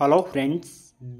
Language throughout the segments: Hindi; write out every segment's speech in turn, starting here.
hello friends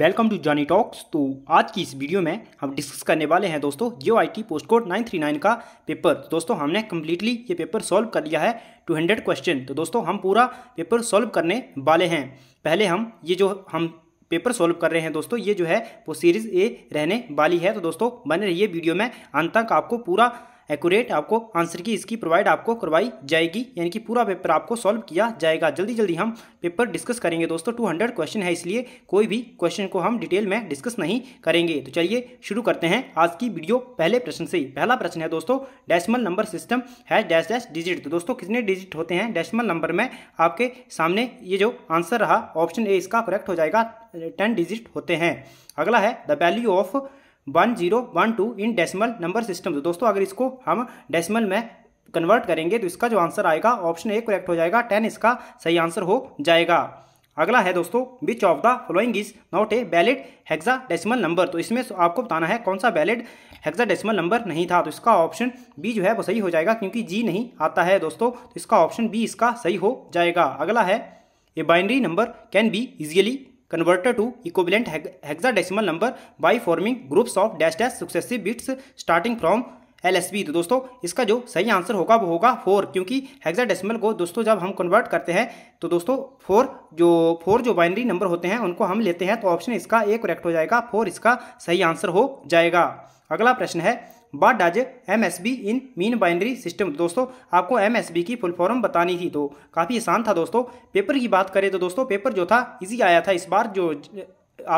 welcome to Johnny talks तो आज की इस वीडियो में हम डिस्कस करने वाले हैं दोस्तों Jio I T post code nine three nine का पेपर तो दोस्तों हमने कम्प्लीटली ये पेपर सॉल्व कर लिया है टू हंड्रेड क्वेश्चन तो दोस्तों हम पूरा पेपर सॉल्व करने वाले हैं पहले हम ये जो हम पेपर सॉल्व कर रहे हैं दोस्तों ये जो है वो सीरीज़ ए रहने वाली है तो दोस्तों बने रहिए वीडियो में अंत तक आपको पूरा एक्यूरेट आपको आंसर की इसकी प्रोवाइड आपको करवाई जाएगी यानी कि पूरा पेपर आपको सॉल्व किया जाएगा जल्दी जल्दी हम पेपर डिस्कस करेंगे दोस्तों टू हंड्रेड क्वेश्चन है इसलिए कोई भी क्वेश्चन को हम डिटेल में डिस्कस नहीं करेंगे तो चलिए शुरू करते हैं आज की वीडियो पहले प्रश्न से पहला प्रश्न है दोस्तों डेसिमल नंबर सिस्टम है डैश डैश डिजिट तो दोस्तों कितने डिजिट होते हैं डेसिमल नंबर में आपके सामने ये जो आंसर रहा ऑप्शन ए इसका करेक्ट हो जाएगा टेन डिजिट होते हैं अगला है the value of one zero one two in decimal number system तो दोस्तों अगर इसको हम डेसिमल में कन्वर्ट करेंगे तो इसका जो आंसर आएगा ऑप्शन ए करेक्ट हो जाएगा टेन इसका सही आंसर हो जाएगा अगला है दोस्तों which of the following is not a valid hexadecimal number तो इसमें आपको बताना है कौन सा वैलिड हेक्सा डेसिमल नंबर नहीं था तो इसका ऑप्शन बी जो है वो सही हो जाएगा क्योंकि जी नहीं आता है दोस्तों तो इसका ऑप्शन बी इसका सही हो जाएगा अगला है a binary number can be easily converter to equivalent hexadecimal number by forming groups of dash dash successive bits starting from L S B तो दोस्तों इसका जो सही आंसर होगा वो होगा फोर क्योंकि हेक्साडेसिमल को दोस्तों जब हम कन्वर्ट करते हैं तो दोस्तों फोर जो फोर जो बाइनरी नंबर होते हैं उनको हम लेते हैं तो ऑप्शन इसका ए करेक्ट हो जाएगा फोर इसका सही आंसर हो जाएगा अगला प्रश्न है what does M S B in mean binary system दोस्तों आपको एम एस बी की फुल फॉर्म बतानी थी तो काफ़ी आसान था दोस्तों पेपर की बात करें तो दोस्तों पेपर जो था इजी आया था इस बार जो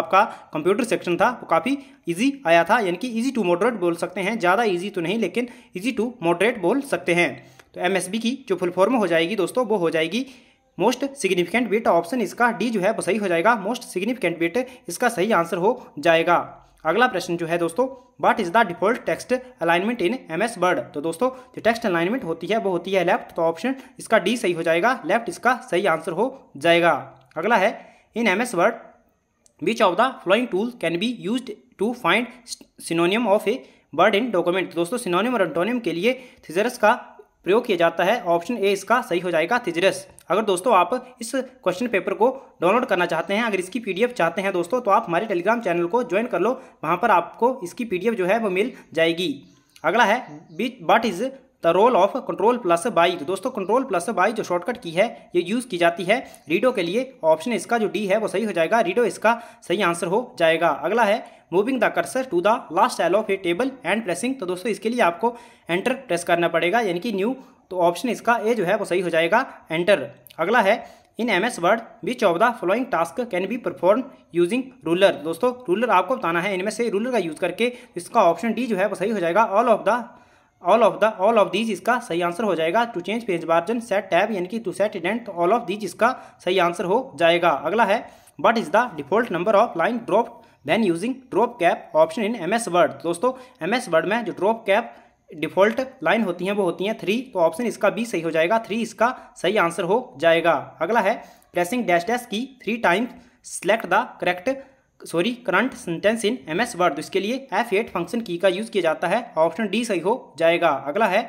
आपका कंप्यूटर सेक्शन था वो काफ़ी इजी आया था यानी कि इजी टू मॉडरेट बोल सकते हैं ज़्यादा इजी तो नहीं लेकिन इजी टू मॉडरेट बोल सकते हैं तो एम की जो फुल फॉर्म हो जाएगी दोस्तों वो हो जाएगी मोस्ट सिग्निफिकेंट बिट ऑप्शन इसका डी जो है वो सही हो जाएगा मोस्ट सिग्निफिकेंट बिट इसका सही आंसर हो जाएगा अगला प्रश्न जो है दोस्तों what is the default text alignment in M S Word तो दोस्तों जो टेक्स्ट अलाइनमेंट होती है वो होती है लेफ्ट तो ऑप्शन इसका डी सही हो जाएगा लेफ्ट इसका सही आंसर हो जाएगा अगला है in M S Word which of the following tool can be use to find synonym of a word in document दोस्तों सिनोनियम और एंटोनियम के लिए थिजरस का प्रयोग किया जाता है ऑप्शन ए इसका सही हो जाएगा थिजरस अगर दोस्तों आप इस क्वेश्चन पेपर को डाउनलोड करना चाहते हैं अगर इसकी पीडीएफ चाहते हैं दोस्तों तो आप हमारे टेलीग्राम चैनल को ज्वाइन कर लो वहाँ पर आपको इसकी पीडीएफ जो है वो मिल जाएगी अगला है which what is the role of control plus Y तो दोस्तों कंट्रोल प्लस बाई जो शॉर्टकट की है ये यूज़ की जाती है रीडो के लिए ऑप्शन इसका जो डी है वो सही हो जाएगा रीडो इसका सही आंसर हो जाएगा अगला है moving the cursor to the last cell of a table and pressing तो दोस्तों इसके लिए आपको एंटर प्रेस करना पड़ेगा यानी कि न्यू तो ऑप्शन इसका ए जो है वो सही हो जाएगा एंटर अगला है in M S Word which of the following task can be perform using ruler दोस्तों रूलर आपको बताना है इनमें से रूलर का यूज़ करके इसका ऑप्शन डी जो है वो सही हो जाएगा all of the all of the all of these इसका सही आंसर हो जाएगा to change page margin set tab यानी कि टू सेट इडेंट तो ऑल ऑफ दीज इसका सही आंसर हो जाएगा अगला है what is the default number of line drop when using drop cap option in M S Word दोस्तों एम एस वर्ड में जो ड्रॉप कैप डिफॉल्ट लाइन होती है वो होती हैं थ्री तो ऑप्शन इसका बी सही हो जाएगा थ्री इसका सही आंसर हो जाएगा अगला है pressing dash dash key three times select the correct sorry current sentence in M S Word तो इसके लिए एफ एट फंक्शन की का यूज़ किया जाता है ऑप्शन डी सही हो जाएगा अगला है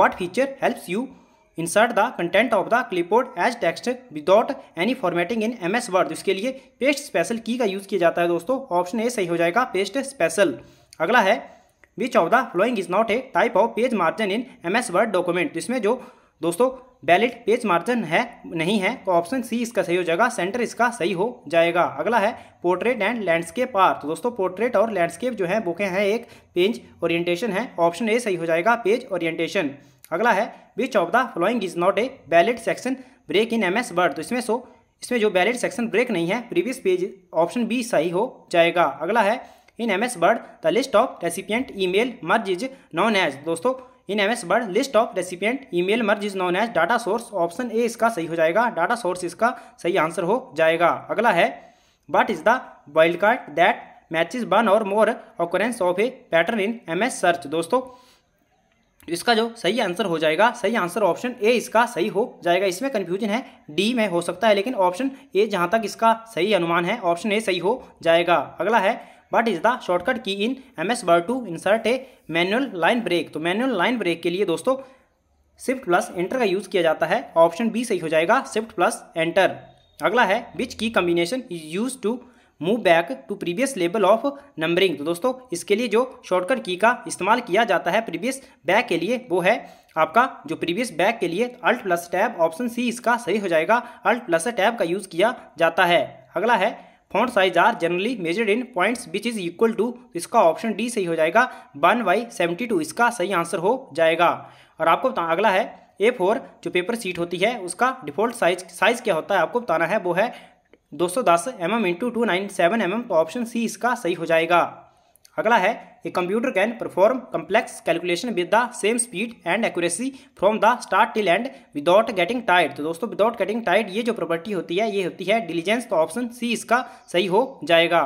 what feature helps you insert the content of the clipboard as text without any formatting in M S Word इसके लिए पेस्ट स्पेशल की का यूज़ किया जाता है दोस्तों ऑप्शन ए सही हो जाएगा पेस्ट स्पेशल अगला है which of the following is not a type of page margin in M S Word document इसमें जो दोस्तों वैलिड पेज मार्जिन है नहीं है तो ऑप्शन सी इसका सही हो जाएगा सेंटर इसका सही हो जाएगा अगला है पोर्ट्रेट एंड लैंडस्केप आर्ट तो दोस्तों पोर्ट्रेट और लैंडस्केप जो है बुके हैं एक पेज ओरिएंटेशन है ऑप्शन ए सही हो जाएगा पेज ओरिएंटेशन अगला है which of the following is not a valid section break in M S Word तो इसमें सो इसमें जो वैलिड सेक्शन ब्रेक नहीं है प्रीवियस पेज ऑप्शन बी सही हो जाएगा अगला है in M S Word the list of recipient email merge is known as दोस्तों in M S Word list of recipient email merge is known as data source option A इसका सही हो जाएगा डाटा सोर्स इसका सही आंसर हो जाएगा अगला है what is the wild card that matches one और more occurrence of a pattern in M S search दोस्तों इसका जो सही आंसर हो जाएगा सही आंसर ऑप्शन ए इसका सही हो जाएगा इसमें कन्फ्यूजन है डी में हो सकता है लेकिन ऑप्शन ए जहाँ तक इसका सही अनुमान है ऑप्शन ए सही हो जाएगा अगला है what is the shortcut key in M S Word to insert a manual line break तो मैनुअल लाइन ब्रेक के लिए दोस्तों स्विफ्ट प्लस एंटर का यूज़ किया जाता है ऑप्शन बी सही हो जाएगा स्विफ्ट प्लस एंटर अगला है which key combination is use to move back to previous level of numbering तो दोस्तों इसके लिए जो शॉर्टकट की का इस्तेमाल किया जाता है प्रीवियस बैक के लिए वो है आपका जो प्रीवियस बैक के लिए alt plus tab option C इसका सही हो जाएगा अल्ट प्लस टैब का यूज़ किया जाता है अगला है font size are generally measured in points which is equal to इसका ऑप्शन डी सही हो जाएगा वन बाई सेवेंटी टू इसका सही आंसर हो जाएगा और आपको अगला है ए फोर जो पेपर सीट होती है उसका डिफॉल्ट साइज साइज क्या होता है आपको बताना है वो है दो सौ दस M M into two nine seven M M तो ऑप्शन सी इसका सही हो जाएगा अगला है a computer can perform complex calculation with the same speed and accuracy from the start till end without getting टाइड तो दोस्तों विदाउट गेटिंग टाइड ये जो प्रॉपर्टी होती है ये होती है डिलीजेंस तो ऑप्शन सी इसका सही हो जाएगा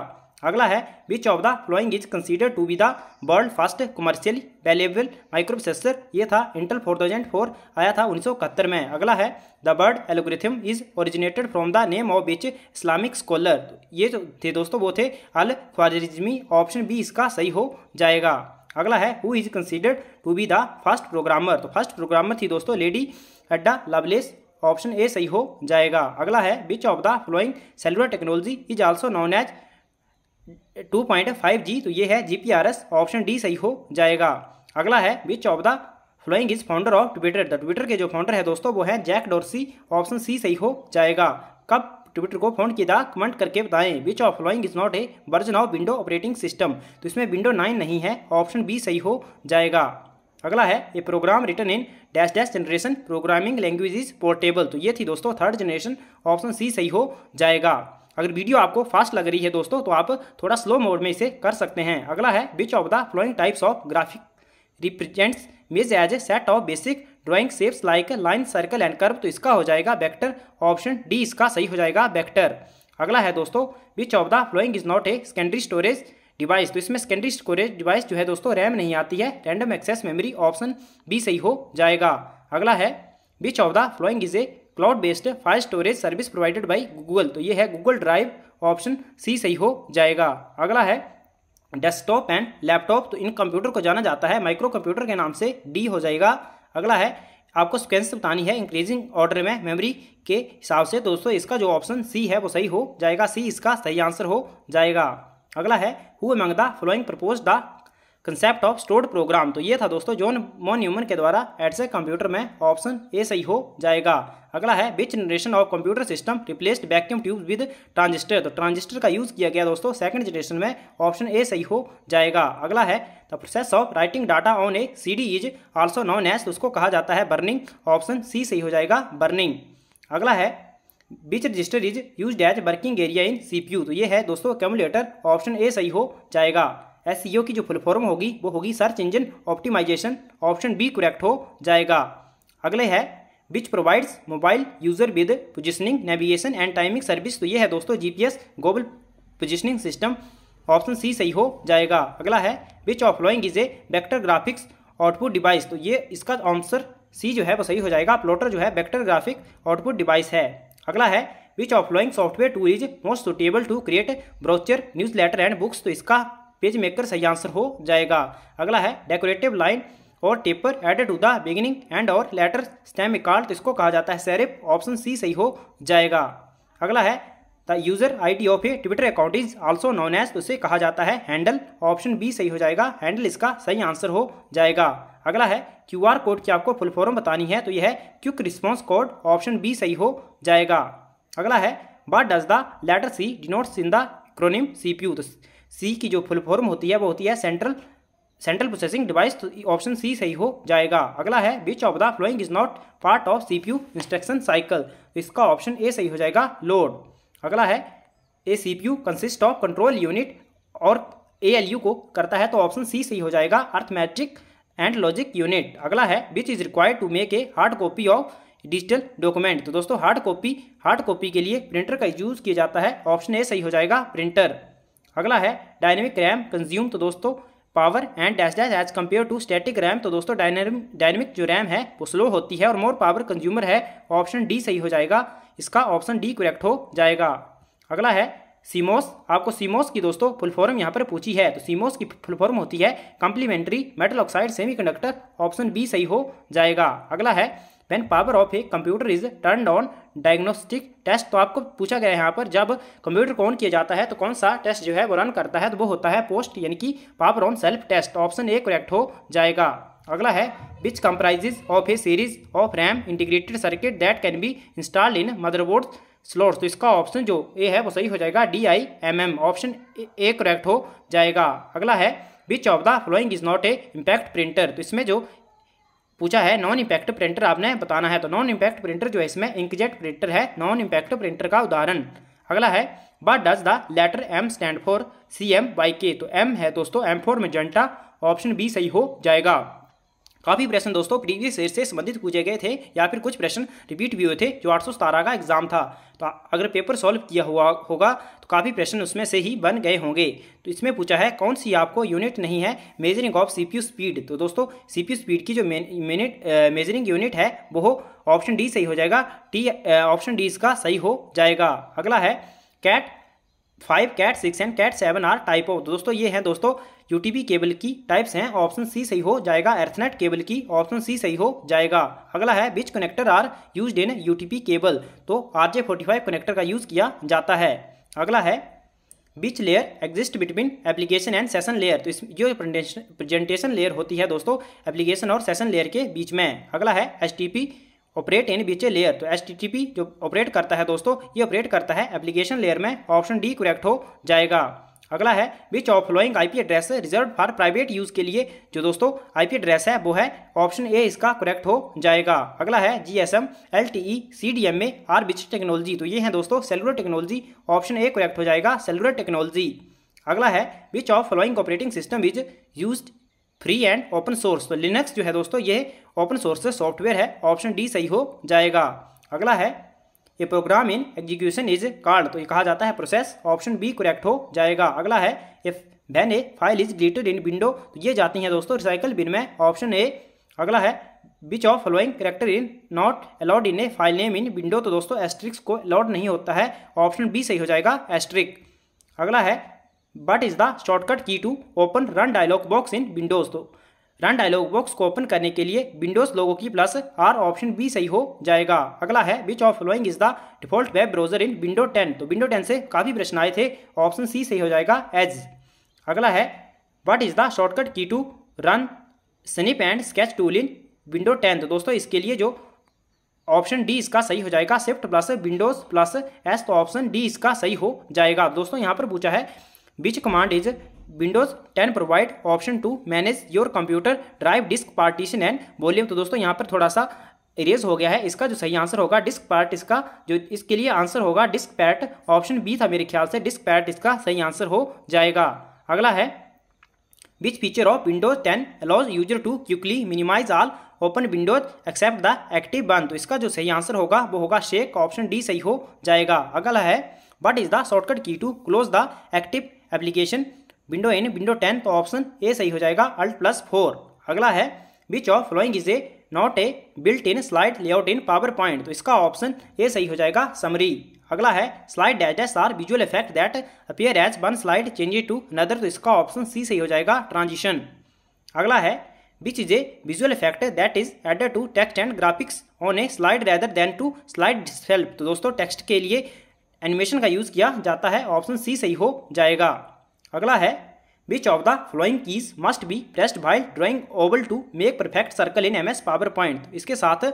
अगला है which of the following is consider to be the world first commercially valuable microprocessor ये था इंटल 4004 आया था उन्नीस में अगला है the word algorithm is originated from the name of which Islamic scholar ये तो थे दोस्तों वो थे अल ख्वारिजमी ऑप्शन बी इसका सही हो जाएगा अगला है who is considered to be the first programmer तो फर्स्ट प्रोग्रामर थी दोस्तों लेडी अड्डा लवलेस ऑप्शन ए सही हो जाएगा अगला है which of the following cellular technology is also known as two point five G तो ये है G P R S option D सही हो जाएगा अगला है which of the following is founder of Twitter the Twitter के जो फाउंडर है दोस्तों वो है जैक डोरसी ऑप्शन सी सही हो जाएगा कब ट्विटर को फोन किया था कमेंट करके बताएं which of following is not a version of window operating system तो इसमें विंडो नाइन नहीं है ऑप्शन बी सही हो जाएगा अगला है ए program written in dash dash generation programming language is portable तो ये थी दोस्तों थर्ड जनरेशन ऑप्शन सी सही हो जाएगा अगर वीडियो आपको फास्ट लग रही है दोस्तों तो आप थोड़ा स्लो मोड में इसे कर सकते हैं अगला है which of the following types of graphic represents images as a set of basic drawing shapes like line circle and curve तो इसका हो जाएगा वेक्टर ऑप्शन डी इसका सही हो जाएगा वेक्टर अगला है दोस्तों which of the following is not a secondary storage device तो इसमें सेकेंडरी स्टोरेज डिवाइस जो है दोस्तों रैम नहीं आती है random access memory option B सही हो जाएगा अगला है which of the following is a cloud based file storage service provided by Google तो ये है गूगल ड्राइव ऑप्शन सी सही हो जाएगा अगला है डेस्कटॉप एंड लैपटॉप तो इन कंप्यूटर को जाना जाता है माइक्रो कंप्यूटर के नाम से डी हो जाएगा अगला है आपको स्क्वेंस बतानी है इंक्रीजिंग ऑर्डर में मेमोरी के हिसाब से दोस्तों इसका जो ऑप्शन सी है वो सही हो जाएगा सी इसका सही आंसर हो जाएगा अगला है who among the following propose the concept of stored program तो ये था दोस्तों जॉन मॉन यूमन के द्वारा एडसे कंप्यूटर में ऑप्शन ए सही हो जाएगा अगला है which generation of computer system replaced vacuum tube with transistor तो ट्रांजिस्टर का यूज किया गया दोस्तों सेकंड जनरेशन में ऑप्शन ए सही हो जाएगा अगला है the process of writing data on a C D is also known as उसको कहा जाता है बर्निंग ऑप्शन सी सही हो जाएगा बर्निंग अगला है which register is use as working area in C P U तो ये है दोस्तों कैमुलेटर ऑप्शन ए सही हो जाएगा एस e की जो फुल फॉर्म होगी वो होगी search engine optimisation option B correct हो जाएगा अगले है which provides mobile user with positioning navigation and timing service तो ये है दोस्तों GPS global positioning system option C सही हो जाएगा अगला है which of following is a vector graphics output device तो ये इसका आंसर सी जो है वो सही हो जाएगा प्लॉटर जो है वेक्टर ग्राफिक आउटपुट डिवाइस है अगला है which of following software tool is most suitable to create brochure newsletter and books तो इसका पेज मेकर सही आंसर हो जाएगा अगला है decorative line or taper added to the beginning and or letter stem is called तो इसको कहा जाता है सैरिप ऑप्शन सी सही हो जाएगा अगला है the user ID of a Twitter account is also known as उसे कहा जाता है हैंडल ऑप्शन बी सही हो जाएगा हैंडल इसका सही आंसर हो जाएगा अगला है क्यू आर कोड की आपको फुल फॉर्म बतानी है तो यह है quick response code option B सही हो जाएगा अगला है what does the letter C denotes in the acronym C P U C की जो फुल फॉर्म होती है वो होती है सेंट्रल सेंट्रल प्रोसेसिंग डिवाइस तो ऑप्शन सी सही हो जाएगा अगला है which of the following is not part of C P U instruction cycle इसका ऑप्शन ए सही हो जाएगा लोड अगला है ए C P U consist of control unit और ए एल यू को करता है तो ऑप्शन सी सही हो जाएगा अर्थमेट्रिक एंड लॉजिक यूनिट अगला है which is required to make a hard copy of digital document तो दोस्तों हार्ड कॉपी हार्ड कॉपी के लिए प्रिंटर का यूज किया जाता है ऑप्शन ए सही हो जाएगा प्रिंटर अगला है डायनेमिक रैम कंज्यूम तो दोस्तों power and dash dash as compare to static RAM तो दोस्तों डायनेमिक जो रैम है वो स्लो होती है और मोर पावर कंज्यूमर है ऑप्शन डी सही हो जाएगा इसका ऑप्शन डी करेक्ट हो जाएगा अगला है सीमोस आपको सीमोस की दोस्तों फुल फॉर्म यहाँ पर पूछी है तो सीमोस की फुल फॉर्म होती है complementary metal oxide semi option B सही हो जाएगा अगला है when power of a computer is turn on diagnostic test तो आपको पूछा गया है यहाँ पर जब कंप्यूटर को ऑन किया जाता है तो कौन सा टेस्ट जो है वो रन करता है तो वो होता है पोस्ट यानी कि power on self test option A correct हो जाएगा अगला है which comprises of a series of RAM integrated circuit that can be installed in motherboard slot तो इसका ऑप्शन जो ए है वो सही हो जाएगा D I M M option A correct हो जाएगा अगला है which of the following is not a impact printer तो इसमें जो पूछा है नॉन इम्पैक्ट प्रिंटर आपने बताना है तो नॉन इम्पैक्ट प्रिंटर जो है इसमें इंकजेट प्रिंटर है नॉन इम्पैक्ट प्रिंटर का उदाहरण अगला है what does the letter M stand for C M Y K तो एम है दोस्तों M for magenta option B सही हो जाएगा काफ़ी प्रश्न दोस्तों प्रीवियस ईयर से संबंधित पूछे गए थे या फिर कुछ प्रश्न रिपीट भी हुए थे जो आठ सौ का एग्जाम था तो अगर पेपर सॉल्व किया हुआ होगा तो काफ़ी प्रश्न उसमें से ही बन गए होंगे तो इसमें पूछा है कौन सी आपको यूनिट नहीं है मेजरिंग ऑफ सीपीयू स्पीड तो दोस्तों सीपीयू स्पीड की जो मिनट मेजरिंग यूनिट है वो ऑप्शन डी सही हो जाएगा टी ऑप्शन डी इसका सही हो जाएगा अगला है cat five cat six and cat seven are type of दोस्तों ये हैं दोस्तों यूटीपी केबल की टाइप्स हैं ऑप्शन सी सही हो जाएगा एर्थनेट केबल की ऑप्शन सी सही हो जाएगा अगला है which connector are use in UTP cable तो आर जे फोर्टी कनेक्टर का यूज किया जाता है अगला है which layer exist between application and session layer तो इस जो प्रेजेंटेशन लेयर होती है दोस्तों एप्लीकेशन और सेशन लेयर के बीच में अगला है H T P operate in which layer तो एच जो ऑपरेट करता है दोस्तों ये ऑपरेट करता है एप्लीकेशन लेयर में ऑप्शन डी करेक्ट हो जाएगा अगला है which of following I P address reserve for private use के लिए जो दोस्तों आई पी एड्रेस है वो है ऑप्शन ए इसका करेक्ट हो जाएगा अगला है G S M L T E C D M A are which technology तो ये है दोस्तों cellular technology option A correct हो जाएगा सेलुलर टेक्नोलॉजी अगला है which of following operating system is use free and open source तो लिनक्स जो है दोस्तों ये ओपन सोर्स सॉफ्टवेयर है ऑप्शन डी सही हो जाएगा अगला है ए program in execution is called तो ये कहा जाता है प्रोसेस ऑप्शन बी करेक्ट हो जाएगा अगला है if when a file is deleted in window तो ये जाती है दोस्तों रिसाइकल बिन में ऑप्शन ए अगला है which of following character in not allowed in a file name in window तो दोस्तों एस्ट्रिक्स को अलाउड नहीं होता है ऑप्शन बी सही हो जाएगा एस्ट्रिक अगला है what is the shortcut key to open run dialog box in Windows तो रन डायलॉग बॉक्स को ओपन करने के लिए विंडोज लोगों की प्लस आर ऑप्शन बी सही हो जाएगा अगला है which of following is the default web browser in window ten तो विंडो टेन से काफ़ी प्रश्न आए थे ऑप्शन सी सही हो जाएगा एज अगला है what is the shortcut key to run snip and sketch tool in window ten तो दोस्तों इसके लिए जो ऑप्शन डी इसका सही हो जाएगा shift plus Windows plus S तो ऑप्शन डी इसका सही हो जाएगा दोस्तों यहाँ पर पूछा है which command is Windows 10 provide option to manage your computer drive disk partition and volume तो दोस्तों यहाँ पर थोड़ा सा इरेज हो गया है इसका जो सही आंसर होगा डिस्क पैट इसका जो इसके लिए आंसर होगा डिस्क पैट ऑप्शन बी था मेरे ख्याल से डिस्क पैट इसका सही आंसर हो जाएगा अगला है which feature of Windows 10 allows user to quickly minimise all open windows except the active बंद तो इसका जो सही आंसर होगा वो होगा शेक ऑप्शन डी सही हो जाएगा अगला है what is the shortcut key to close the active application window in window ten तो ऑप्शन ए सही हो जाएगा अल्ट प्लस फोर अगला है which of following is a not a built in slide layout in PowerPoint तो इसका ऑप्शन ए सही हो जाएगा समरी अगला है slide dash dash are visual effect that appear as one slide change to another तो इसका ऑप्शन सी सही हो जाएगा ट्रांजिशन अगला है which is a visual effect that is added to text and graphics on a slide rather than to slide self तो दोस्तों टेक्स्ट के लिए एनिमेशन का यूज़ किया जाता है ऑप्शन सी सही हो जाएगा अगला है which of the following keys must be pressed by drawing oval to make perfect circle in M S PowerPoint इसके साथ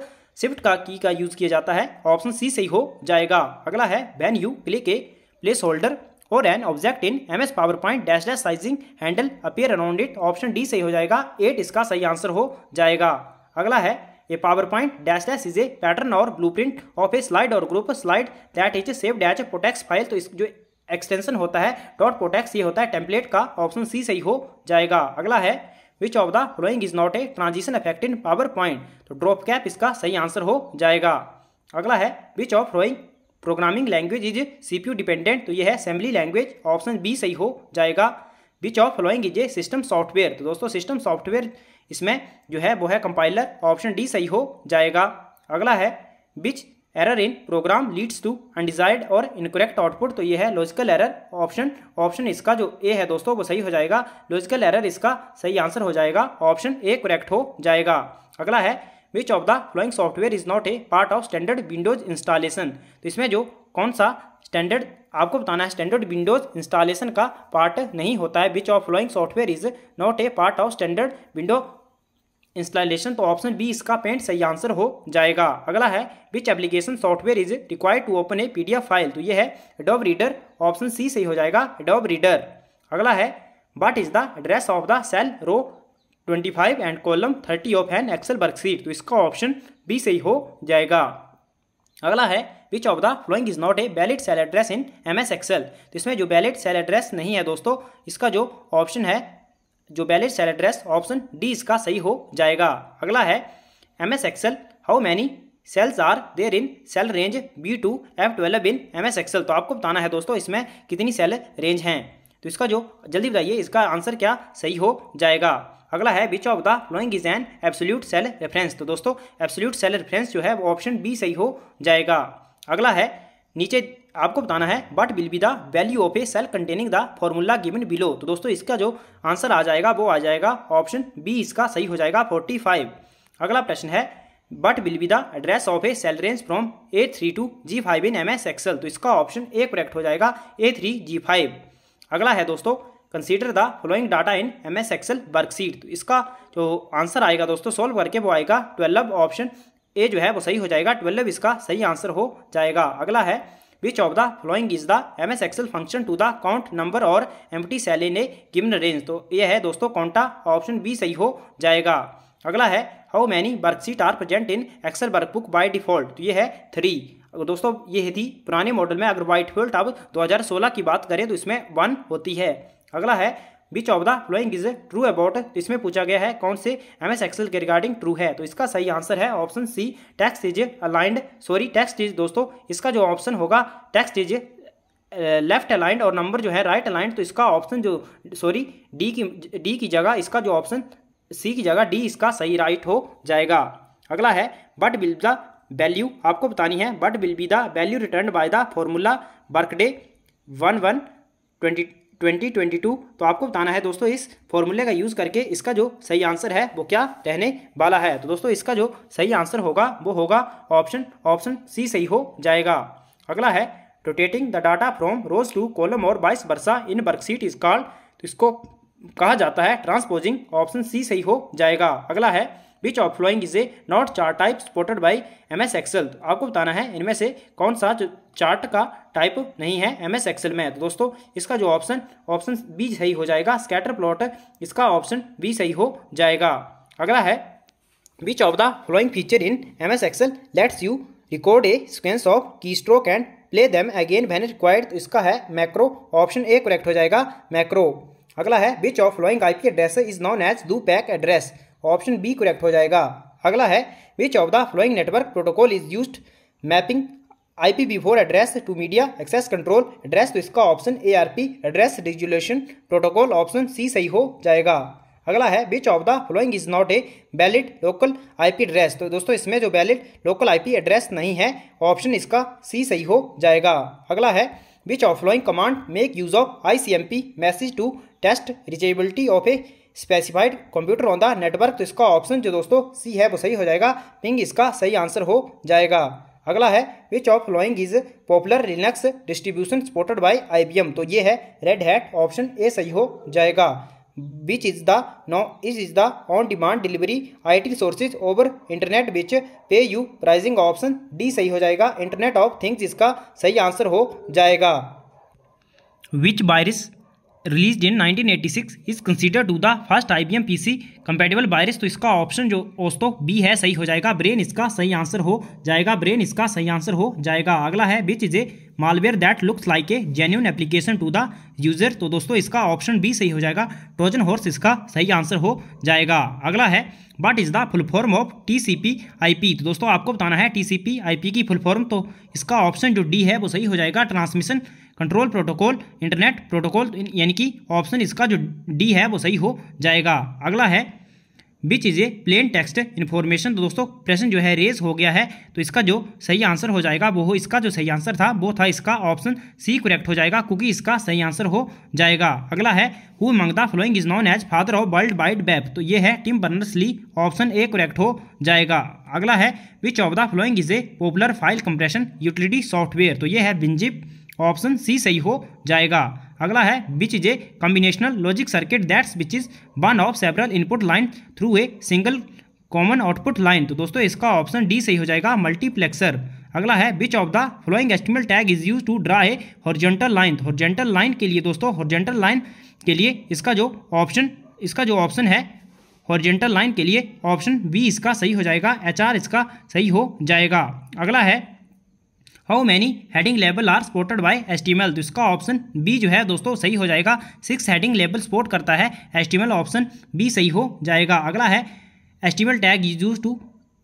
शिफ्ट का की का यूज किया जाता है ऑप्शन सी सही हो जाएगा अगला है when you click a placeholder or an object in M S PowerPoint dash dash sizing handle appear around it option D सही हो जाएगा एट इसका सही आंसर हो जाएगा अगला है a PowerPoint dash dash is a pattern or blueprint of a slide or group slide that is save dash protects file तो इस जो एक्सटेंशन होता है डॉट प्रोटेक्स ये होता है टेम्पलेट का ऑप्शन सी सही हो जाएगा अगला है which of the following is not a transition effect in PowerPoint तो ड्रॉप कैप इसका सही आंसर हो जाएगा अगला है which of following programming language is CPU dependent तो ये है असेंबली लैंग्वेज ऑप्शन बी सही हो जाएगा which of following is a system software तो दोस्तों सिस्टम सॉफ्टवेयर इसमें जो है वो है कंपाइलर ऑप्शन डी सही हो जाएगा अगला है which error in program leads to undesired or incorrect output तो ये है लॉजिकल एरर ऑप्शन ऑप्शन इसका जो ए है दोस्तों वो सही हो जाएगा लॉजिकल एरर इसका सही आंसर हो जाएगा ऑप्शन ए करेक्ट हो जाएगा अगला है which of the following software is not a part of standard Windows installation तो इसमें जो कौन सा स्टैंडर्ड आपको बताना है स्टैंडर्ड विंडोज इंस्टॉलेशन का पार्ट नहीं होता है which of following software is not a part of standard window installation तो ऑप्शन बी इसका पेंट सही आंसर हो जाएगा अगला है which application software is required to open a PDF file तो ये है डॉब रीडर ऑप्शन सी सही हो जाएगा डॉब रीडर अगला है what is the address of the cell row 25 and column 30 of an Excel worksheet तो इसका ऑप्शन बी सही हो जाएगा अगला है which of the following is not a valid cell address in M S Excel तो इसमें जो वैलिड सेल एड्रेस नहीं है दोस्तों इसका जो ऑप्शन है जो balance cell address option D इसका सही हो जाएगा अगला है M S Excel how many cells are there in cell range B two F twelve in M S Excel तो आपको बताना है दोस्तों इसमें कितनी सेल रेंज हैं तो इसका जो जल्दी बताइए इसका आंसर क्या सही हो जाएगा अगला है which of the following is an absolute cell reference तो दोस्तों एब्सोल्यूट सेल रेफरेंस जो है वो ऑप्शन बी सही हो जाएगा अगला है नीचे आपको बताना है what will be the value of a cell containing the formula given below तो दोस्तों इसका जो आंसर आ जाएगा वो आ जाएगा ऑप्शन बी इसका सही हो जाएगा फोर्टी फाइव अगला प्रश्न है what will be the address of a cell range from A three to G five in M S Excel तो इसका ऑप्शन ए करेक्ट हो जाएगा ए थ्री जी फाइव अगला है दोस्तों consider the following data in M S Excel worksheet तो इसका जो आंसर आएगा दोस्तों सोल्व करके वो आएगा ट्वेल्व ऑप्शन ए जो है वो सही हो जाएगा ट्वेल्व इसका सही आंसर हो जाएगा अगला है of the following is the M S Excel function to the count number or empty in a given range तो यह है दोस्तों कौंटा ऑप्शन बी सही हो जाएगा अगला है how many worksheet are present in workbook by default तो ये है थ्री दोस्तों ये थी पुराने मॉडल में अगर बाई फोल्ट अब 2016 की बात करें तो इसमें वन होती है अगला है which of the following is true about इसमें पूछा गया है कौन से एम एस एक्सेल के रिगार्डिंग ट्रू है तो इसका सही आंसर है option C text is aligned sorry text is दोस्तों इसका जो ऑप्शन होगा टैक्स इज लेफ्ट अलाइंड और नंबर जो है राइट right अलाइंड तो इसका ऑप्शन जो सॉरी डी की डी की जगह इसका जो ऑप्शन सी की जगह डी इसका सही राइट right हो जाएगा अगला है बट विल द वैल्यू आपको बतानी है what will be the value return by the formula day one one twenty 2022 तो आपको बताना है दोस्तों इस फॉर्मूले का यूज़ करके इसका जो सही आंसर है वो क्या रहने वाला है तो दोस्तों इसका जो सही आंसर होगा वो होगा ऑप्शन ऑप्शन सी सही हो जाएगा अगला है rotating the data from rows to column or vice versa in worksheet is called तो इसको कहा जाता है ट्रांसपोजिंग ऑप्शन सी सही हो जाएगा अगला है which of following is a not chart type supported by M S Excel तो आपको बताना है इनमें से कौन सा चार्ट का टाइप नहीं है एम एस एक्सएल में तो दोस्तों इसका जो ऑप्शन ऑप्शन बी सही हो जाएगा स्कैटर प्लॉट इसका ऑप्शन बी सही हो जाएगा अगला है which of the following feature in M S Excel lets you record a sequence of keystroke and play them again when required इसका है मैक्रो ऑप्शन ए करेक्ट हो जाएगा मैक्रो अगला है which of following IP address is known as loopback address option B correct हो जाएगा अगला है which of the following network protocol is use mapping I P before address to media access control address तो इसका option A R P address resolution protocol option C सही हो जाएगा अगला है which of the following is not a valid local IP address तो दोस्तों इसमें जो वैलिड लोकल आईपी एड्रेस नहीं है ऑप्शन इसका सी सही हो जाएगा अगला है which of following command make use of I C M P message to test reachability of a specified computer on the network तो इसका ऑप्शन जो दोस्तों सी है वो सही हो जाएगा पिंग इसका सही आंसर हो जाएगा अगला है which of following is popular Linux distribution supported by IBM तो ये है रेड हैट ऑप्शन ए सही हो जाएगा is the no is is the on demand delivery I T sources over internet which pay you pricing option D सही हो जाएगा इंटरनेट ऑफ थिंग्स इसका सही आंसर हो जाएगा which virus release in 1986 is consider to the first IBM PC compatible virus तो इसका ऑप्शन जो दोस्तों बी है सही हो जाएगा ब्रेन इसका सही आंसर हो जाएगा ब्रेन इसका सही आंसर हो जाएगा अगला है which is a malware that looks like a genuine application to the user तो दोस्तों इसका ऑप्शन बी सही हो जाएगा ट्रोजन हॉर्स इसका सही आंसर हो जाएगा अगला है what is the full form of T C P I P तो दोस्तों आपको बताना है T C P I P की फुल फॉर्म तो इसका ऑप्शन जो डी है वो सही हो जाएगा transmission control protocol internet protocol यानी कि ऑप्शन इसका जो डी है वो सही हो जाएगा अगला है which is a plain text information तो दोस्तों प्रश्न जो है रेज हो गया है तो इसका जो सही आंसर हो जाएगा वो हो इसका जो सही आंसर था वो था इसका ऑप्शन सी करेक्ट हो जाएगा क्योंकि इसका सही आंसर हो जाएगा अगला है who among the following is known as father of world wide web तो ये है Tim Berners Lee option A correct हो जाएगा अगला है which of the following is a popular file compression utility software तो ये है बिंजिप ऑप्शन सी सही हो जाएगा अगला है which is a combinational logic circuit that's which is one of several input line through a single common output line तो दोस्तों इसका ऑप्शन डी सही हो जाएगा मल्टीप्लेक्सर अगला है which of the following HTML tag is use to draw a horizontal line horizontal line के लिए दोस्तों हॉर्जेंटल लाइन के लिए इसका जो ऑप्शन इसका जो ऑप्शन है हॉर्जेंटल लाइन के लिए ऑप्शन बी इसका सही हो जाएगा एच इसका सही हो जाएगा अगला है how many heading label are supported by HTML तो इसका ऑप्शन बी जो है दोस्तों सही हो जाएगा सिक्स हेडिंग लेबल सपोर्ट करता है एल ऑप्शन बी सही हो जाएगा अगला है HTML tag is use to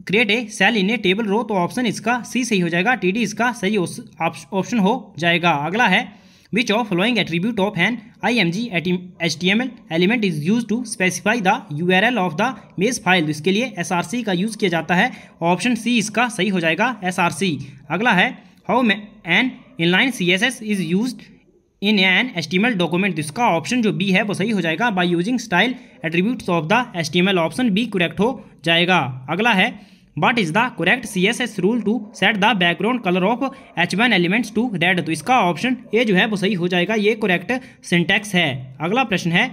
create a cell in a table row तो ऑप्शन इसका सी सही हो जाएगा टी डी इसका सही ऑप्शन हो जाएगा अगला है which of following attribute of an I M G H T M L element is use to specify the U R L of the image file इसके लिए एस आर सी का यूज़ किया जाता है ऑप्शन सी इसका सही हो जाएगा एस आर सी अगला है how an inline C S S is use in an HTML document इसका ऑप्शन जो बी है वो सही हो जाएगा by using style attributes of the HTML option B correct हो जाएगा अगला है what is the correct C S S rule to set the background colour of H one elements to red तो इसका ऑप्शन ए जो है वो सही हो जाएगा ये करेक्ट सिंटेक्स है अगला प्रश्न है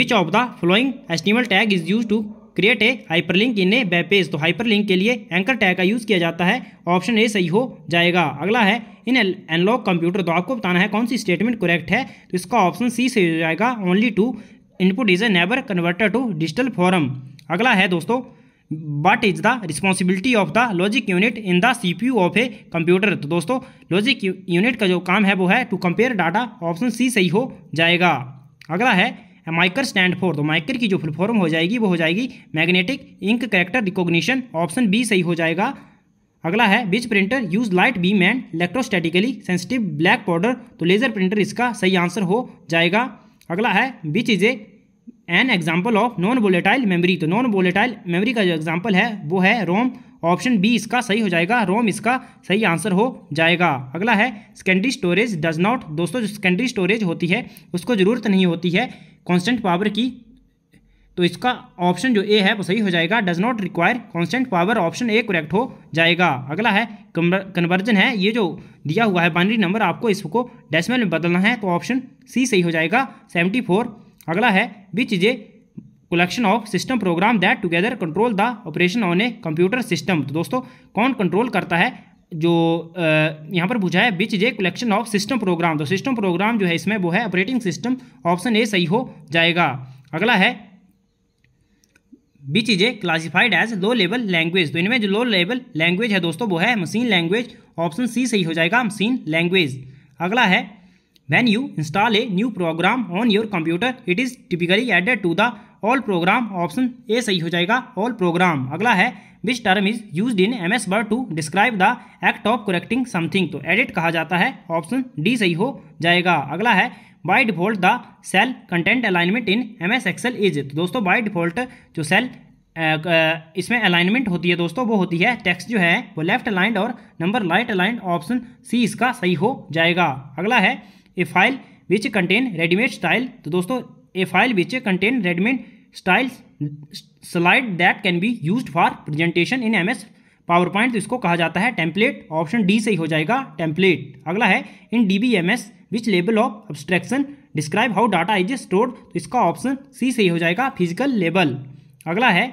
which of the following HTML tag is use to create a hyperlink in a web page तो हाइपरलिंक के लिए एंकर टैग का यूज़ किया जाता है ऑप्शन ए सही हो जाएगा अगला है इन एनलॉग कंप्यूटर तो आपको बताना है कौन सी स्टेटमेंट करेक्ट है तो इसका ऑप्शन सी सही हो जाएगा only two input is a neighbour converter to digital form अगला है दोस्तों what is the responsibility of the logic unit in the C P U of a computer तो दोस्तों लॉजिक यूनिट का जो काम है वो है to compare data option C सही हो जाएगा अगला है माइकर स्टैंड फोर तो माइकर की जो फुल फॉर्म हो जाएगी वो हो जाएगी magnetic ink character recognition option B सही हो जाएगा अगला है which printer use light be man electrostatically sensitive black powder तो लेजर प्रिंटर इसका सही आंसर हो जाएगा अगला है which is a an example of non volatile memory तो नॉन वोलेटाइल मेमरी का जो एग्जाम्पल है वो है रोम ऑप्शन बी इसका सही हो जाएगा रोम इसका सही आंसर हो जाएगा अगला है सेकेंडरी स्टोरेज डज नॉट दोस्तों जो सेकेंडरी स्टोरेज होती है उसको ज़रूरत नहीं होती है कॉन्स्टेंट पावर की तो इसका ऑप्शन जो ए है वो सही हो जाएगा does not require constant power option A correct हो जाएगा अगला है कन्वर्जन है ये जो दिया हुआ है बाइनरी नंबर आपको इसको डेसिमल में बदलना है तो ऑप्शन सी सही हो जाएगा 74 अगला है which is a collection of system program that together control the operation on a computer system तो दोस्तों कौन कंट्रोल करता है जो यहाँ पर पूछा है which is a collection of system program तो सिस्टम प्रोग्राम जो है इसमें वो है ऑपरेटिंग सिस्टम ऑप्शन ए सही हो जाएगा अगला है which is a classified as low level language तो इनमें जो लो लेवल लैंग्वेज है दोस्तों वो है मशीन लैंग्वेज ऑप्शन सी सही हो जाएगा मशीन लैंग्वेज अगला है when you install a new program on your computer it is typically added to the all program option A सही हो जाएगा ऑल प्रोग्राम अगला है which term is use in M S Word to describe the act of correcting something तो एडिट कहा जाता है ऑप्शन डी सही हो जाएगा अगला है by default the cell content alignment in M S Excel is तो दोस्तों बाई डिफॉल्ट जो सेल इसमें अलाइनमेंट होती है दोस्तों वो होती है टेक्स जो है वो लेफ्ट अलाइंड और number right aligned option C इसका सही हो जाएगा अगला है a file which contain readymade style तो दोस्तों a file which contain readymade styles slide that can be use for presentation in M S PowerPoint तो इसको कहा जाता है टेम्पलेट ऑप्शन डी सही हो जाएगा टेम्पलेट अगला है in D B M S which लेबल of abstraction describe how data is stored तो इसका ऑप्शन सी सही हो जाएगा फिजिकल लेबल अगला है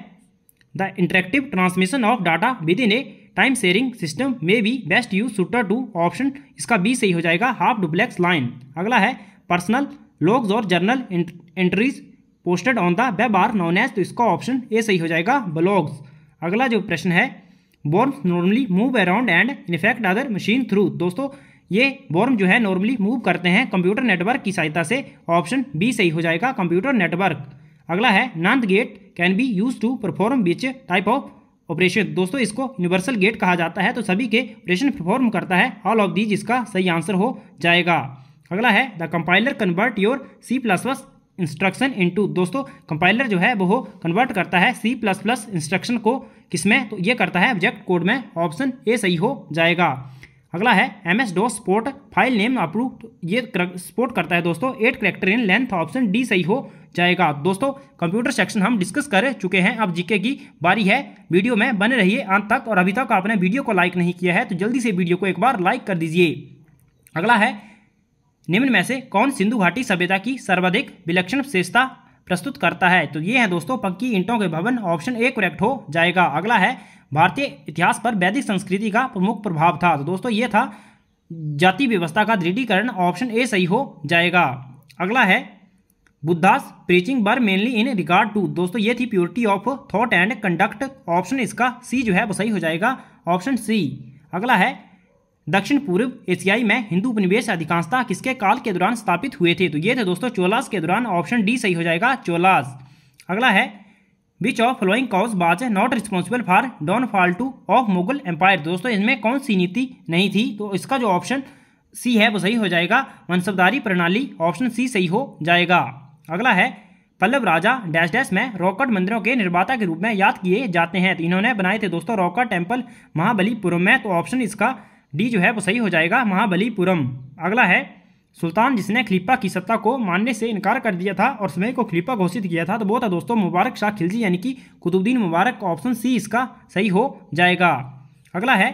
the interactive transmission of data within a time sharing system may be best use suited to option इसका बी सही हो जाएगा हाफ डुप्लेक्स लाइन अगला है पर्सनल लॉग्स और journal entries posted on the web are known as तो इसका ऑप्शन ए सही हो जाएगा ब्लॉग्स अगला जो प्रश्न है worm normally move around and infect other machine through दोस्तों ये बॉर्म जो है नॉर्मली मूव करते हैं कंप्यूटर नेटवर्क की सहायता से ऑप्शन बी सही हो जाएगा कंप्यूटर नेटवर्क अगला है NAND gate can be use to perform which type of operation दोस्तों इसको यूनिवर्सल गेट कहा जाता है तो सभी के ऑपरेशन परफॉर्म करता है ऑल ऑफ दीज इसका सही आंसर हो जाएगा अगला है the compiler convert your C plus plus instruction to दोस्तों कंपाइलर जो है वो कन्वर्ट करता है सी प्लस प्लस इंस्ट्रक्शन को किसमें तो ये करता है ऑब्जेक्ट कोड में ऑप्शन ए सही हो जाएगा अगला है M S DOS support file name approve ये सपोर्ट करता है दोस्तों eight character in length option D सही हो जाएगा दोस्तों कंप्यूटर सेक्शन हम डिस्कस कर चुके हैं अब जीके की बारी है वीडियो में बने रहिए अंत तक और अभी तक आपने वीडियो को लाइक नहीं किया है तो जल्दी से वीडियो को एक बार लाइक कर दीजिए अगला है निम्न में से कौन सिंधु घाटी सभ्यता की सर्वाधिक विलक्षण विशेषता प्रस्तुत करता है तो ये है दोस्तों पक्की ईंटों के भवन ऑप्शन ए करेक्ट हो जाएगा अगला है भारतीय इतिहास पर वैदिक संस्कृति का प्रमुख प्रभाव था तो दोस्तों ये था जाति व्यवस्था का दृढ़ीकरण ऑप्शन ए सही हो जाएगा अगला है Buddha's preaching were mainly in regard to दोस्तों ये थी purity of thought and conduct option इसका सी जो है वो सही हो जाएगा ऑप्शन सी अगला है दक्षिण पूर्व एशियाई में हिंदू उपनिवेश अधिकांशता किसके काल के दौरान स्थापित हुए थे तो ये थे दोस्तों चोलास के दौरान ऑप्शन डी सही हो जाएगा चोलास अगला है which of following cause was not responsible for downfall to of Mughal empire दोस्तों इसमें कौन सी नीति नहीं थी तो इसका जो ऑप्शन सी है वो सही हो जाएगा मनसबदारी प्रणाली ऑप्शन सी सही हो जाएगा अगला है पल्लव राजा डैश डैश में रॉकट मंदिरों के निर्माता के रूप में याद किए जाते हैं तो इन्होंने बनाए थे दोस्तों रॉकट टेम्पल महाबलीपुरम में तो ऑप्शन इसका डी जो है वो सही हो जाएगा महाबलीपुरम अगला है सुल्तान जिसने खलीफा की सत्ता को मानने से इनकार कर दिया था और समय को खलीफा घोषित किया था तो वो था दोस्तों मुबारक शाह खिलजी यानी कि कुतुबुद्दीन मुबारक ऑप्शन सी इसका सही हो जाएगा अगला है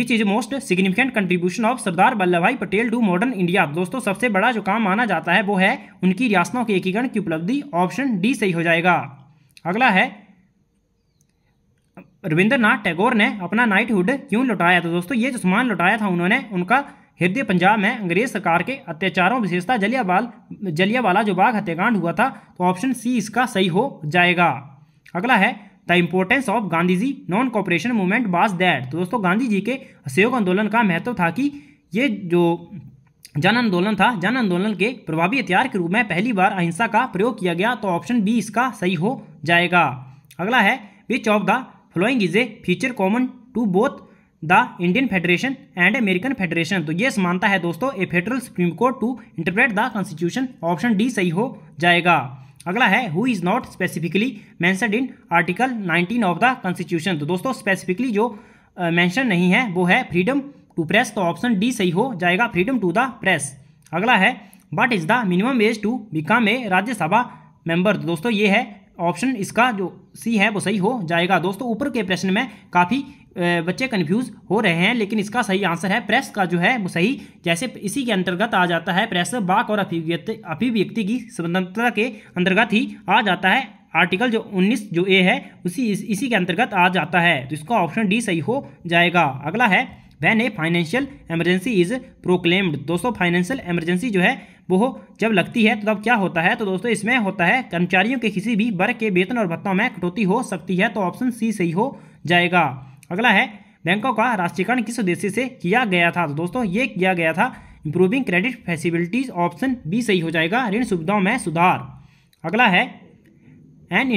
which is most significant contribution of Sardar Vallabhbhai Patel to modern India दोस्तों सबसे बड़ा जो काम माना जाता है वो है उनकी रियासतों के एकीकरण की उपलब्धि ऑप्शन डी सही हो जाएगा अगला है रविंद्रनाथ टैगोर ने अपना नाइटहुड क्यों लुटाया था तो दोस्तों ये जो सामान लुटाया था उन्होंने उनका हृदय पंजाब में अंग्रेज सरकार के अत्याचारों विशेषता जलियावाल जलियावाला जो बाघ हत्याकांड हुआ था तो ऑप्शन सी इसका सही हो जाएगा अगला है the importance of Gandhi ji non cooperation movement was that तो दोस्तों गांधी जी के असहयोग आंदोलन का महत्व था कि ये जो जन आंदोलन था जन आंदोलन के प्रभावी हथियार के रूप में पहली बार अहिंसा का प्रयोग किया गया तो ऑप्शन बी इसका सही हो जाएगा अगला है which of the following is a feature common to both the Indian federation and American federation तो ये समानता है दोस्तों a federal supreme court to interpret the constitution option D सही हो जाएगा अगला है who is not specifically mentioned in article 19 of the constitution तो दोस्तों स्पेसिफिकली जो मैंशन uh, नहीं है वो है फ्रीडम टू प्रेस तो ऑप्शन डी सही हो जाएगा फ्रीडम टू द प्रेस अगला है what is the minimum age to become a Rajya Sabha member तो दोस्तों ये है ऑप्शन इसका जो सी है वो सही हो जाएगा दोस्तों ऊपर के प्रश्न में काफ़ी बच्चे कन्फ्यूज हो रहे हैं लेकिन इसका सही आंसर है प्रेस का जो है वो सही जैसे इसी के अंतर्गत आ जाता है प्रेस बाक और अभिव्यक्ति अभिव्यक्ति की स्वतंत्रता के अंतर्गत ही आ जाता है आर्टिकल जो 19 जो ए है उसी इस इसी के अंतर्गत आ जाता है तो इसका ऑप्शन डी सही हो जाएगा अगला है when a financial emergency is proclaimed दोस्तों फाइनेंशियल एमरजेंसी जो है वो जब लगती है तो तब क्या होता है तो दोस्तों इसमें होता है कर्मचारियों के किसी भी वर्ग के वेतन और भत्तों में कटौती हो सकती है तो ऑप्शन सी सही हो जाएगा अगला है बैंकों का राष्ट्रीयकरण किस उद्देश्य से किया गया था तो दोस्तों ये किया गया था improving credit facilities option B सही हो जाएगा ऋण सुविधाओं में सुधार अगला है an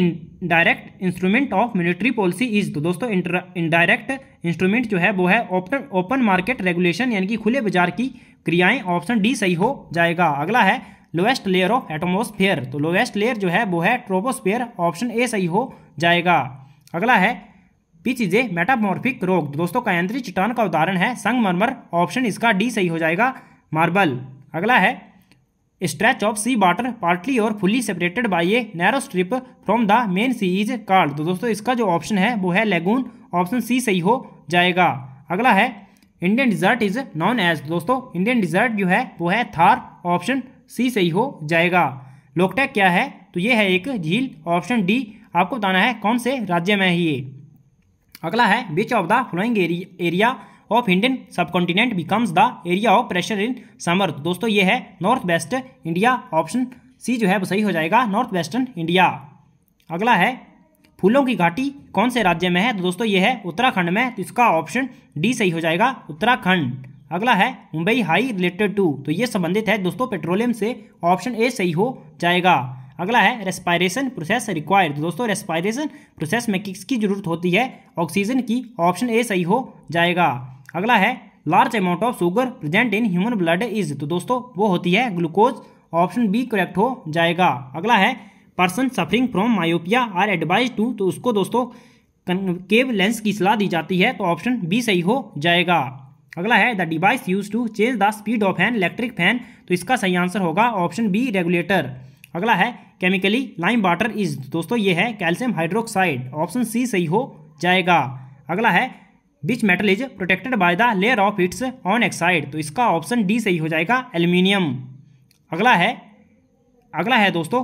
direct instrument of military policy is तो दोस्तों इनडायरेक्ट इंस्ट्रूमेंट जो है वो है ओपन ओपन मार्केट रेगुलेशन यानी कि खुले बाजार की क्रियाएं ऑप्शन डी सही हो जाएगा अगला है लोएस्ट लेयर ऑफ एटमोसफेयर तो लोएस्ट लेयर जो है वो है ट्रोपोस्फेयर ऑप्शन ए सही हो जाएगा अगला है पिच इज ए मेटामॉर्फिक रोग तो दोस्तों कायंत्री चट्टान का उदाहरण है संगमरमर ऑप्शन इसका डी सही हो जाएगा मार्बल अगला है stretch of sea water partly or fully separated by a narrow strip from the main sea is called तो दोस्तों इसका जो ऑप्शन है वो है लेगून ऑप्शन सी सही हो जाएगा अगला है Indian desert is known as दोस्तों इंडियन डिजर्ट जो है वो है थार ऑप्शन सी सही हो जाएगा लोकटैक क्या है तो ये है एक झील ऑप्शन डी आपको बताना है कौन से राज्य में है ये अगला है which of the following area of Indian subcontinent becomes the area of pressure in summer दोस्तों ये है north west India option C जो है वो सही हो जाएगा नॉर्थ वेस्टर्न इंडिया अगला है फूलों की घाटी कौन से राज्य में है तो दोस्तों ये है उत्तराखंड में तो इसका ऑप्शन डी सही हो जाएगा उत्तराखंड अगला है मुंबई हाई रिलेटेड टू तो ये संबंधित है दोस्तों पेट्रोलियम से ऑप्शन ए सही हो जाएगा अगला है रेस्पायरेशन प्रोसेस रिक्वायर्ड दोस्तों रेस्पायरेशन प्रोसेस में किसकी जरूरत होती है ऑक्सीजन की ऑप्शन ए सही हो जाएगा अगला है large amount of sugar present in human blood is तो दोस्तों वो होती है ग्लूकोज ऑप्शन बी करेक्ट हो जाएगा अगला है person suffering from myopia are advise to तो उसको दोस्तों केव लेंस की सलाह दी जाती है तो ऑप्शन बी सही हो जाएगा अगला है the device use to change the speed of an electric fan तो इसका सही आंसर होगा ऑप्शन बी रेगुलेटर अगला है केमिकली लाइम वाटर इज दोस्तों ये है कैल्शियम हाइड्रोक्साइड ऑप्शन सी सही हो जाएगा अगला है which metal is protected by the layer of its own oxide तो इसका ऑप्शन डी सही हो जाएगा एल्यूमिनियम अगला है अगला है दोस्तों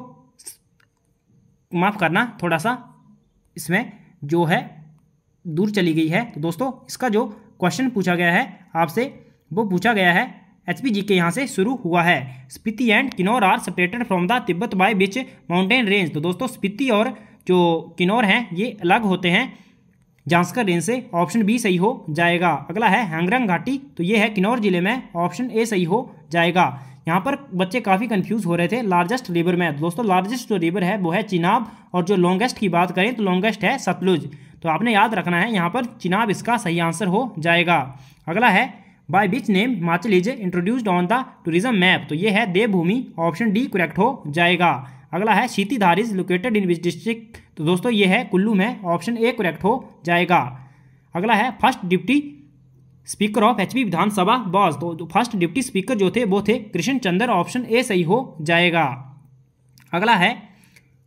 माफ़ करना थोड़ा सा इसमें जो है दूर चली गई है तो दोस्तों इसका जो क्वेश्चन पूछा गया है आपसे वो पूछा गया है एच पी जी के यहाँ से शुरू हुआ है Spiti and Kinnaur are separated from the Tibet by which mountain range तो दोस्तों स्पीति और जो किन्नौर हैं ये अलग होते हैं जांसकर रेंज से ऑप्शन बी सही हो जाएगा अगला है हैंगरंग घाटी तो ये है किन्नौर जिले में ऑप्शन ए सही हो जाएगा यहाँ पर बच्चे काफ़ी कंफ्यूज हो रहे थे लार्जेस्ट रिवर में दोस्तों लार्जेस्ट जो रिवर है वो है चिनाब और जो लॉन्गेस्ट की बात करें तो लॉन्गेस्ट है सतलुज तो आपने याद रखना है यहाँ पर चिनाब इसका सही आंसर हो जाएगा अगला है by which name Himachal is introduced on the tourism map तो ये है देवभूमि ऑप्शन डी करेक्ट हो जाएगा अगला है Shitidhar is located in which district तो दोस्तों ये है कुल्लू में ऑप्शन ए करेक्ट हो जाएगा अगला है first deputy speaker of HP Vidhan Sabha बॉस तो फर्स्ट डिप्टी स्पीकर जो थे वो थे कृष्ण चंद्र ऑप्शन ए सही हो जाएगा अगला है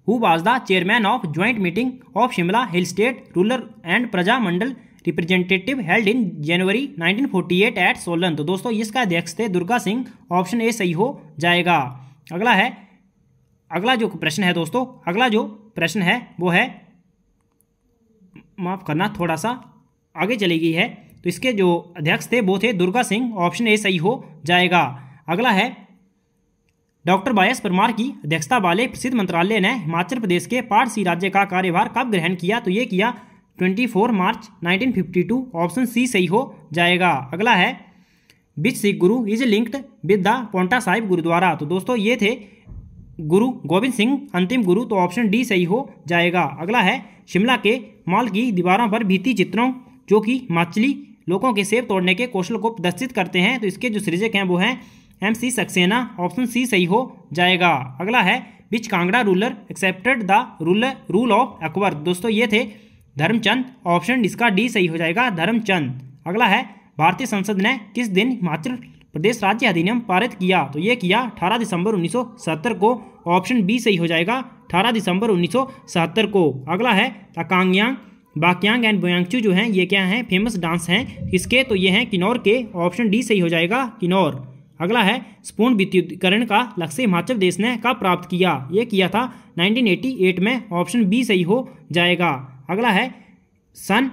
who was the chairman of joint meeting of Shimla hill state rural and Praja Mandal representative held in January 1948 at Solan तो दोस्तों इसका अध्यक्ष थे दुर्गा सिंह ऑप्शन ए सही हो जाएगा अगला है अगला जो प्रश्न है दोस्तों अगला जो प्रश्न है वो है माफ़ करना थोड़ा सा आगे चली गई है तो इसके जो अध्यक्ष थे वो थे दुर्गा सिंह ऑप्शन ए सही हो जाएगा अगला है डॉक्टर बायस परमार की अध्यक्षता वाले प्रसिद्ध मंत्रालय ने हिमाचल प्रदेश के पारसी राज्य का कार्यभार कब ग्रहण किया तो ये किया 24 मार्च 1952 ऑप्शन सी सही हो जाएगा अगला है which Sikh guru is linked with the Paonta Sahib gurdwara तो दोस्तों ये थे गुरु गोविंद सिंह अंतिम गुरु तो ऑप्शन डी सही हो जाएगा अगला है शिमला के माल की दीवारों पर भीती चित्रों जो कि माचली लोगों के सेब तोड़ने के कौशल को प्रदर्शित करते हैं तो इसके जो सृजक हैं वो हैं M C Saxena option C सही हो जाएगा अगला है which Kangra ruler accepted the ruler rule of Akbar दोस्तों ये थे धर्मचंद ऑप्शन इसका डी सही हो जाएगा धर्मचंद अगला है भारतीय संसद ने किस दिन हिमाचल प्रदेश राज्य अधिनियम पारित किया तो ये किया 18 दिसंबर 1970 को ऑप्शन बी सही हो जाएगा 18 दिसंबर 1970 को अगला है अकांगयांग बाक्यांग एंड बोयांगचू जो हैं ये क्या हैं फेमस डांस हैं इसके तो ये हैं किन्नौर के ऑप्शन डी सही हो जाएगा किन्नौर अगला है स्पूर्ण विद्युतीकरण का लक्ष्य हिमाचल देश ने कब प्राप्त किया ये किया था 1988 में ऑप्शन बी सही हो जाएगा अगला है सन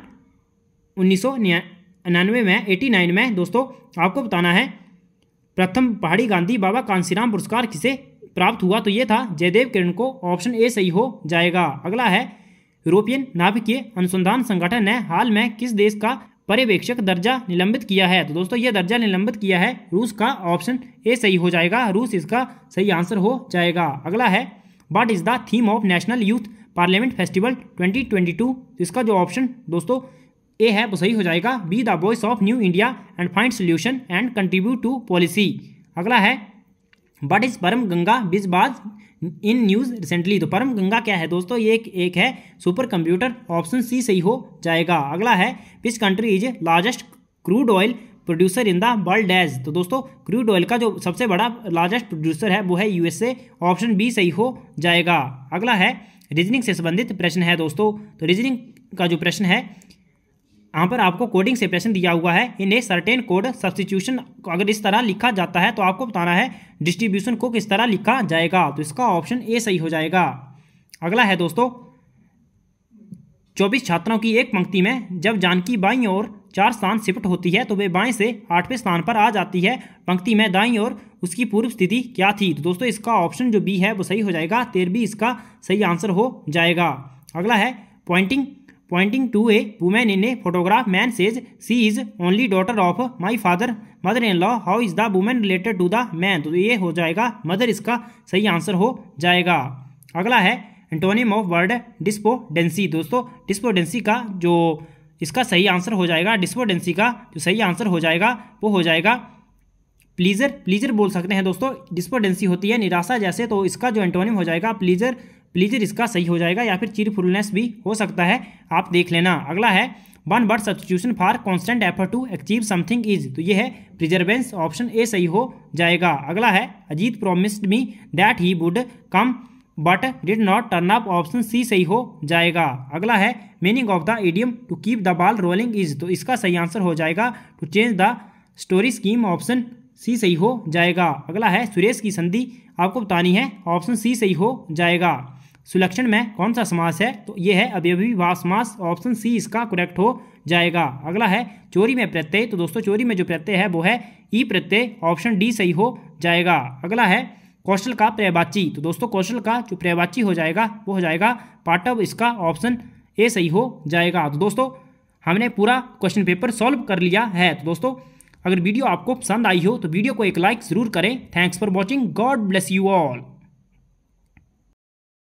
उन्नीस में 89 में दोस्तों आपको बताना है प्रथम पहाड़ी गांधी बाबा कांसीराम पुरस्कार किसे प्राप्त हुआ तो ये था जयदेव किरण को ऑप्शन ए सही हो जाएगा अगला है यूरोपियन नाभिकीय अनुसंधान संगठन ने हाल में किस देश का पर्यवेक्षक दर्जा निलंबित किया है तो दोस्तों यह दर्जा निलंबित किया है रूस का ऑप्शन ए सही हो जाएगा रूस इसका सही आंसर हो जाएगा अगला है what is the theme of national youth parliament festival 2022 इसका जो ऑप्शन दोस्तों ए है वो तो सही हो जाएगा B the voice of new India and find solution and contribute to policy अगला है वट इज़ परम गंगा बिज बाज इन न्यूज़ रिसेंटली तो परम गंगा क्या है दोस्तों ये एक एक है सुपर कंप्यूटर ऑप्शन सी सही हो जाएगा अगला है which country is largest crude oil producer in the world as तो दोस्तों क्रूड ऑयल का जो सबसे बड़ा लार्जेस्ट प्रोड्यूसर है वो है यूएसए ऑप्शन बी सही हो जाएगा अगला है रीजनिंग से संबंधित प्रश्न है दोस्तों तो रीजनिंग का जो प्रश्न है यहाँ पर आपको कोडिंग सेपरेशन दिया हुआ है in a certain code substitution अगर इस तरह लिखा जाता है तो आपको बताना है डिस्ट्रीब्यूशन को किस तरह लिखा जाएगा तो इसका ऑप्शन ए सही हो जाएगा अगला है दोस्तों चौबीस छात्रों की एक पंक्ति में जब जानकी बाई और चार स्थान शिफ्ट होती है तो वे बाएं से आठवें स्थान पर आ जाती है पंक्ति में दाई और उसकी पूर्व स्थिति क्या थी तो दोस्तों इसका ऑप्शन जो बी है वो सही हो जाएगा तेरहवीं इसका सही आंसर हो जाएगा अगला है pointing pointing to a woman in a photograph man says she is only daughter of my father mother in law how is the women related to the man तो ये हो जाएगा मदर इसका सही आंसर हो जाएगा अगला है एंटोनियम ऑफ वर्ड डिस्पोडेंसी दोस्तों डिस्पोडेंसी का जो इसका सही आंसर हो जाएगा डिस्पोडेंसी का जो सही आंसर हो जाएगा वो हो जाएगा प्लीजर प्लीजर बोल सकते हैं दोस्तों डिस्पोडेंसी होती है निराशा जैसे तो इसका जो एंटोनियम हो जाएगा प्लीजर प्लीजर इसका सही हो जाएगा या फिर चीरफुलनेस भी हो सकता है आप देख लेना अगला है one word substitution for constant effort to achieve something is तो ये है प्रिजर्वेंस ऑप्शन ए सही हो जाएगा अगला है Ajit promised me that he would come but did not turn up option C सही हो जाएगा अगला है meaning of the idiom to keep the ball rolling is तो इसका सही आंसर हो जाएगा to change the story scheme option C सही हो जाएगा अगला है सुरेश की संधि आपको बतानी है ऑप्शन सी सही हो जाएगा सुलक्षण में कौन सा समास है तो ये है अवयवी समास ऑप्शन सी इसका करेक्ट हो जाएगा अगला है चोरी में प्रत्यय तो दोस्तों चोरी में जो प्रत्यय है वो है ई e प्रत्यय ऑप्शन डी सही हो जाएगा अगला है कौशल का प्रयवाची तो दोस्तों कौशल का जो प्रयवाची हो जाएगा वो हो जाएगा पाटव इसका ऑप्शन ए सही हो जाएगा तो दोस्तों हमने पूरा क्वेश्चन पेपर सॉल्व कर लिया है तो दोस्तों अगर वीडियो आपको पसंद आई हो तो वीडियो को एक लाइक ज़रूर करें thanks for watching God bless you all